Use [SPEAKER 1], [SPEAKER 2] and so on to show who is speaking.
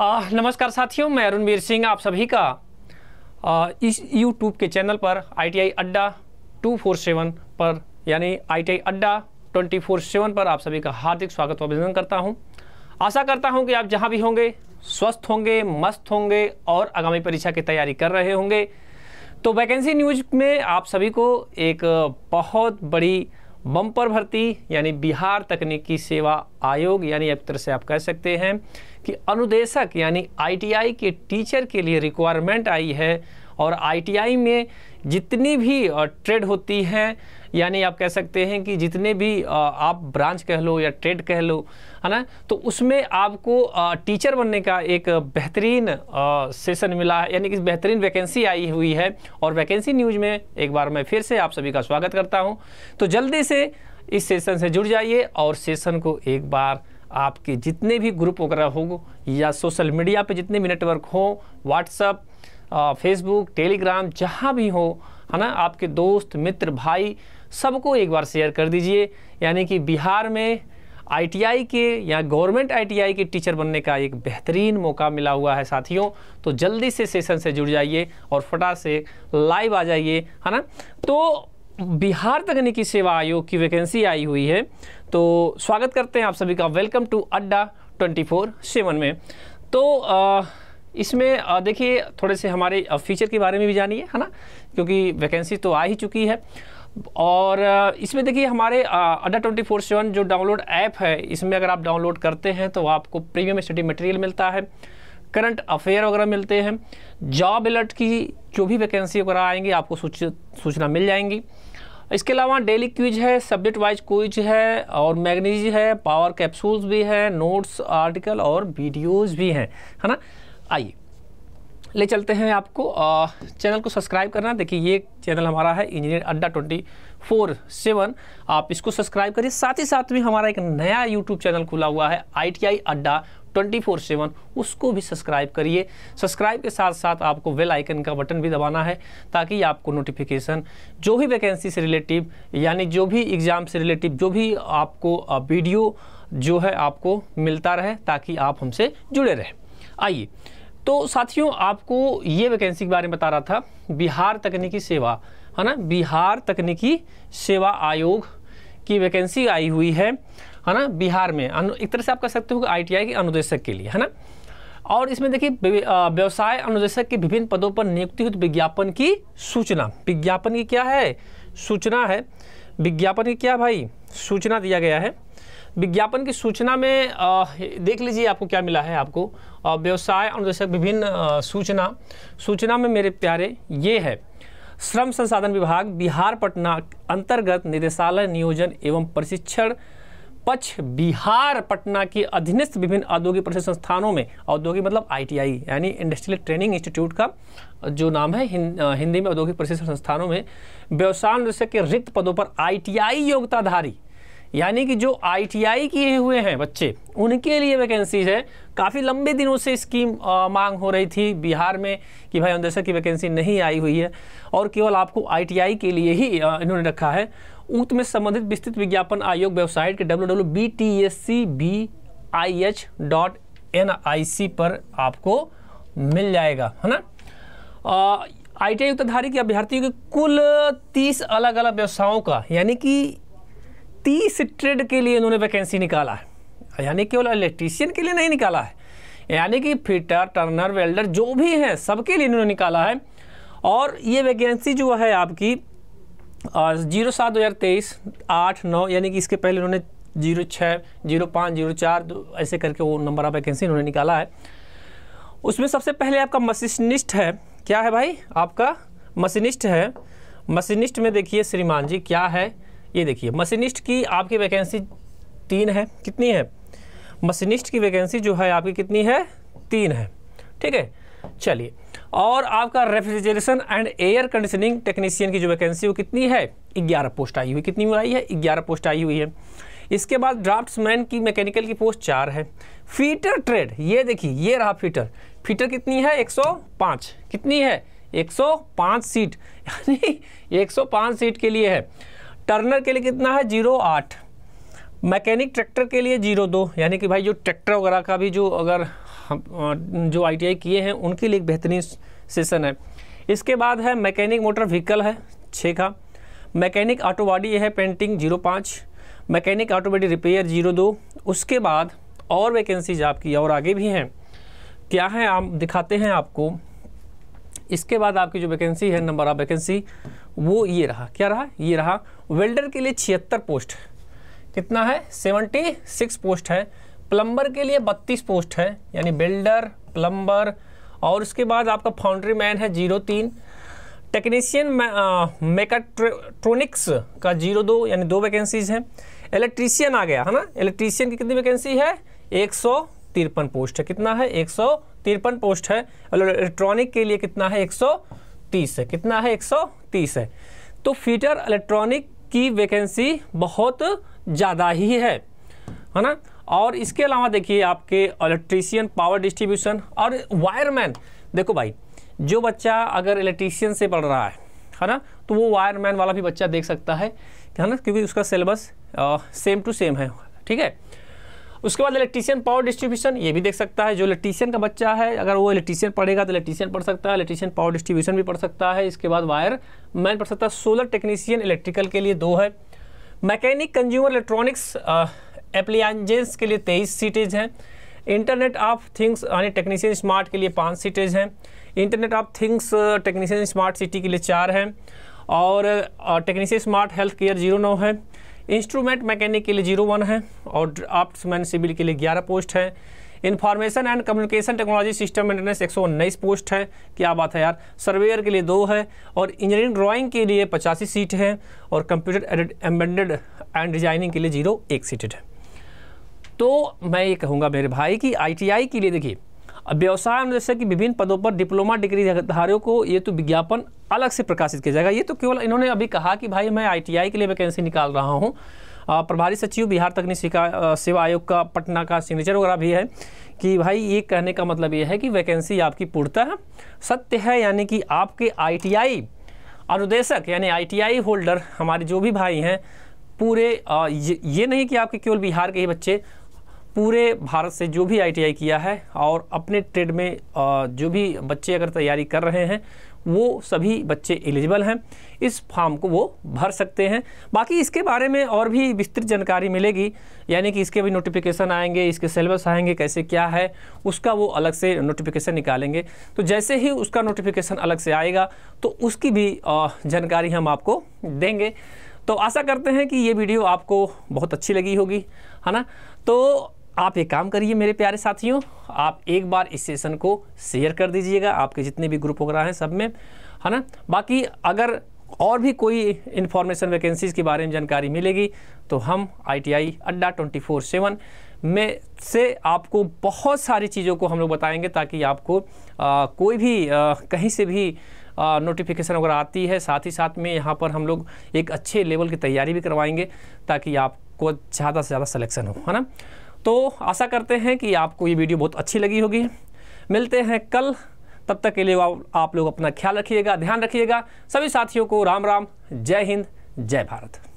[SPEAKER 1] नमस्कार साथियों मैं अरुण वीर सिंह आप सभी का आ, इस यूट्यूब के चैनल पर आईटीआई अड्डा 247 पर यानी आईटीआई अड्डा 247 पर आप सभी का हार्दिक स्वागत और अभिनंदन करता हूं आशा करता हूं कि आप जहां भी होंगे स्वस्थ होंगे मस्त होंगे और आगामी परीक्षा की तैयारी कर रहे होंगे तो वैकेंसी न्यूज में आप सभी को एक बहुत बड़ी बम्पर भर्ती यानी बिहार तकनीकी सेवा आयोग यानी एक तरह से आप कह सकते हैं कि अनुदेशक यानी आईटीआई के टीचर के लिए रिक्वायरमेंट आई है और आईटीआई में जितनी भी ट्रेड होती हैं यानी आप कह सकते हैं कि जितने भी आप ब्रांच कह लो या ट्रेड कह लो है ना तो उसमें आपको टीचर बनने का एक बेहतरीन सेशन मिला है यानी कि बेहतरीन वैकेंसी आई हुई है और वैकेंसी न्यूज़ में एक बार मैं फिर से आप सभी का स्वागत करता हूँ तो जल्दी से इस सेशन से जुड़ जाइए और सेशन को एक बार आपके जितने भी ग्रुप वगैरह हो या सोशल मीडिया पे जितने भी नेटवर्क हो व्हाट्सअप फेसबुक टेलीग्राम जहाँ भी हो है ना आपके दोस्त मित्र भाई सबको एक बार शेयर कर दीजिए यानी कि बिहार में आईटीआई के या गवर्नमेंट आईटीआई के टीचर बनने का एक बेहतरीन मौका मिला हुआ है साथियों तो जल्दी से सेशन से जुड़ जाइए और फटा से लाइव आ जाइए है ना तो बिहार तकनीकी सेवा आयोग की वैकेंसी आई हुई है तो स्वागत करते हैं आप सभी का welcome to Adda twenty four seven में तो आ, इसमें देखिए थोड़े से हमारे फीचर के बारे में भी जानिए है ना क्योंकि वैकेंसी तो आ ही चुकी है और इसमें देखिए हमारे अड्डा ट्वेंटी फोर सेवन जो डाउनलोड ऐप है इसमें अगर आप डाउनलोड करते हैं तो आपको प्रीमियम स्टडी मटेरियल मिलता है करंट अफेयर वगैरह मिलते हैं जॉब अलर्ट की जो भी वैकेंसी वगैरह आएंगी आपको सूचना मिल जाएंगी इसके अलावा डेली क्विज है सब्जेक्ट वाइज क्विज है और मैगनीज है पावर कैप्सूल्स भी हैं नोट्स आर्टिकल और वीडियोज़ भी हैं है ना आइए ले चलते हैं आपको आ, चैनल को सब्सक्राइब करना देखिए ये चैनल हमारा है इंजीनियर अड्डा ट्वेंटी फोर सेवन आप इसको सब्सक्राइब करिए साथ ही साथ में हमारा एक नया यूट्यूब चैनल खुला हुआ है आई अड्डा ट्वेंटी फोर सेवन उसको भी सब्सक्राइब करिए सब्सक्राइब के साथ साथ आपको वेल आइकन का बटन भी दबाना है ताकि आपको नोटिफिकेशन जो भी वैकेंसी से रिलेटिव यानी जो भी एग्ज़ाम से रिलेटिव जो भी आपको वीडियो जो है आपको मिलता रहे ताकि आप हमसे जुड़े रहें आइए तो साथियों आपको ये वैकेंसी के बारे में बता रहा था बिहार तकनीकी सेवा है ना बिहार तकनीकी सेवा आयोग की वैकेंसी आई हुई है है ना बिहार में एक तरह से आप कह सकते हो कि आई के अनुदेशक के लिए है ना और इसमें देखिए व्यवसाय अनुदेशक के विभिन्न पदों पर नियुक्ति हुई विज्ञापन की सूचना विज्ञापन की क्या है सूचना है विज्ञापन की क्या भाई सूचना दिया गया है विज्ञापन की सूचना में आ, देख लीजिए आपको क्या मिला है आपको व्यवसाय अनुदेशक विभिन्न सूचना सूचना में मेरे प्यारे ये है श्रम संसाधन विभाग बिहार पटना अंतर्गत निदेशालय नियोजन एवं प्रशिक्षण पक्ष बिहार पटना के अधीनस्थ विभिन्न औद्योगिक प्रशिक्षण संस्थानों में औद्योगिक मतलब आईटीआई यानी इंडस्ट्रियल ट्रेनिंग इंस्टीट्यूट का जो नाम है हिं, हिंदी में औद्योगिक प्रशिक्षण संस्थानों में व्यवसाय निदेशक के रिक्त पदों पर आईटीआई योग्यताधारी यानी कि जो आईटीआई किए हुए हैं बच्चे उनके लिए वैकेंसीज है काफ़ी लंबे दिनों से स्कीम मांग हो रही थी बिहार में कि भाई अंदर की वैकेंसी नहीं आई हुई है और केवल आपको आईटीआई के लिए ही इन्होंने रखा है उक्त में संबंधित विस्तृत विज्ञापन आयोग वेबसाइट के W W B T S C B I H dot N I C पर आपको मिल जाएगा है ना आई टी आई के अभ्यर्थियों के कुल तीस अलग अलग व्यवसायों का यानी कि तीस ट्रेड के लिए इन्होंने वैकेंसी निकाला है यानी केवल इलेक्ट्रीशियन के लिए नहीं निकाला है यानी कि फिटर टर्नर वेल्डर जो भी हैं सबके लिए इन्होंने निकाला है और ये वैकेंसी जो है आपकी जीरो सात दो हज़ार तेईस आठ नौ यानी कि इसके पहले उन्होंने जीरो छः जीरो पाँच जीरो चार ऐसे करके वो नंबर ऑफ वैकेंसी उन्होंने निकाला है उसमें सबसे पहले आपका मशीनिस्ट है क्या है भाई आपका मशीनिस्ट है मशीनिस्ट में देखिए श्रीमान जी क्या है ये देखिए मशीनिस्ट की आपकी वैकेंसी तीन है कितनी है मशीनिस्ट की वैकेंसी जो है आपकी कितनी है तीन है ठीक है चलिए और आपका refrigeration and air conditioning technician की जो वैकेंसी वो कितनी है ग्यारह पोस्ट आई हुई कितनी आई है ग्यारह पोस्ट आई हुई है इसके बाद ड्राफ्ट्समैन की मैकेनिकल की पोस्ट चार है फीटर ट्रेड ये देखिए ये रहा फीटर फीटर कितनी है 105 कितनी है 105 सीट यानी 105 सीट के लिए है टर्नर के लिए कितना है जीरो आठ मैकेनिक ट्रैक्टर के लिए जीरो दो यानी कि भाई जो ट्रैक्टर वगैरह का भी जो अगर हम जो आई किए हैं उनके लिए एक बेहतरीन सेशन है इसके बाद है मैकेनिक मोटर व्हीकल है छः का मैकेनिक ऑटो बॉडी है पेंटिंग जीरो पाँच mechanic auto body repair zero दो उसके बाद और वैकेंसीज आपकी और आगे भी हैं क्या है आप दिखाते हैं आपको इसके बाद आपकी जो वैकेंसी है नंबर ऑफ वैकेंसी वो ये रहा क्या रहा ये रहा वेल्डर के लिए छिहत्तर पोस्ट कितना है सेवेंटी सिक्स पोस्ट है प्लम्बर के लिए बत्तीस पोस्ट है यानी बिल्डर प्लम्बर और उसके बाद आपका फाउंड्री मैन है जीरो तीन टेक्नीशियन मेकाट्रोनिक्स का जीरो दो यानी दो वैकेंसीज हैं इलेक्ट्रीशियन आ गया है ना इलेक्ट्रीशियन की कितनी वैकेंसी है एक सौ तिरपन पोस्ट है कितना है एक सौ तिरपन पोस्ट है इलेक्ट्रॉनिक के लिए कितना है एक सौ तीस है कितना है एक सौ तीस है तो फीटर इलेक्ट्रॉनिक की वैकेंसी बहुत ज़्यादा ही है है ना और इसके अलावा देखिए आपके इलेक्ट्रीशियन पावर डिस्ट्रीब्यूशन और वायरमैन देखो भाई जो बच्चा अगर इलेक्ट्रीशियन से पढ़ रहा है है ना तो वो वायरमैन वाला भी बच्चा देख सकता है है ना क्योंकि उसका सिलेबस सेम टू सेम है ठीक है उसके बाद इलेक्ट्रीशियन पावर डिस्ट्रीब्यूशन ये भी देख सकता है जो इलेक्ट्रीशियन का बच्चा है अगर वो इलेक्ट्रीशियन पढ़ेगा तो इलेक्ट्रीशियन पढ़ सकता है इलेक्ट्रीशियन पावर डिस्ट्रीब्यूशन भी पढ़ सकता है इसके बाद वायर मैन पढ़ सकता है सोलर टेक्नीशियन इलेक्ट्रिकल के लिए दो है मैकेनिक कंज्यूमर इलेक्ट्रॉनिक्स एप्लियांजेंस के लिए तेईस सीटेज हैं इंटरनेट ऑफ थिंग्स यानी टेक्नीशियन स्मार्ट के लिए पाँच सीटेज हैं internet of things technician smart city के लिए चार हैं और technician smart health care zero नौ है इंस्ट्रूमेंट मैकेनिक के लिए जीरो वन है और ड्राफ्टमैन सिविल के लिए ग्यारह पोस्ट है information and communication technology system maintenance एक सौ उन्नीस पोस्ट है क्या बात है यार सर्वेयर के लिए दो है और इंजीनियरिंग ड्राइंग के लिए पचासी सीट है और computer aided embedded and designing के लिए जीरो एक सीटेड है तो मैं ये कहूँगा मेरे भाई कि आईटीआई के लिए देखिए व्यवसाय व्यवसाय अनुदेशक की विभिन्न पदों पर डिप्लोमा डिग्री धारियों को ये तो विज्ञापन अलग से प्रकाशित किया जाएगा ये तो केवल इन्होंने अभी कहा कि भाई मैं आईटीआई के लिए वैकेंसी निकाल रहा हूँ प्रभारी सचिव बिहार तकनीक सेवा आयोग का पटना का सिग्नेचर वगैरह भी है कि भाई ये कहने का मतलब ये है कि वैकेंसी आपकी पूर्णतः सत्य है यानी कि आपके आई अनुदेशक यानी आई होल्डर हमारे जो भी भाई हैं पूरे ये नहीं कि आपके केवल बिहार के ही बच्चे पूरे भारत से जो भी आईटीआई किया है और अपने ट्रेड में जो भी बच्चे अगर तैयारी कर रहे हैं वो सभी बच्चे एलिजिबल हैं इस फॉर्म को वो भर सकते हैं बाकी इसके बारे में और भी विस्तृत जानकारी मिलेगी यानी कि इसके भी नोटिफिकेशन आएंगे इसके सिलेबस आएंगे कैसे क्या है उसका वो अलग से नोटिफिकेशन निकालेंगे तो जैसे ही उसका नोटिफिकेशन अलग से आएगा तो उसकी भी जानकारी हम आपको देंगे तो आशा करते हैं कि ये वीडियो आपको बहुत अच्छी लगी होगी है ना तो आप एक काम करिए मेरे प्यारे साथियों आप एक बार इस सेशन को शेयर कर दीजिएगा आपके जितने भी ग्रुप वगैरह हैं सब में है ना बाकी अगर और भी कोई इन्फॉर्मेशन वैकेंसीज़ के बारे में जानकारी मिलेगी तो हम आईटीआई अड्डा ट्वेंटी फोर सेवन में से आपको बहुत सारी चीज़ों को हम लोग बताएंगे ताकि आपको आ, कोई भी आ, कहीं से भी नोटिफिकेशन वगैरह आती है साथ ही साथ में यहाँ पर हम लोग एक अच्छे लेवल की तैयारी भी करवाएंगे ताकि आपको ज़्यादा से ज़्यादा सलेक्शन हो है ना तो आशा करते हैं कि आपको ये वीडियो बहुत अच्छी लगी होगी मिलते हैं कल तब तक के लिए आप लोग अपना ख्याल रखिएगा ध्यान रखिएगा सभी साथियों को राम राम जय हिंद जय भारत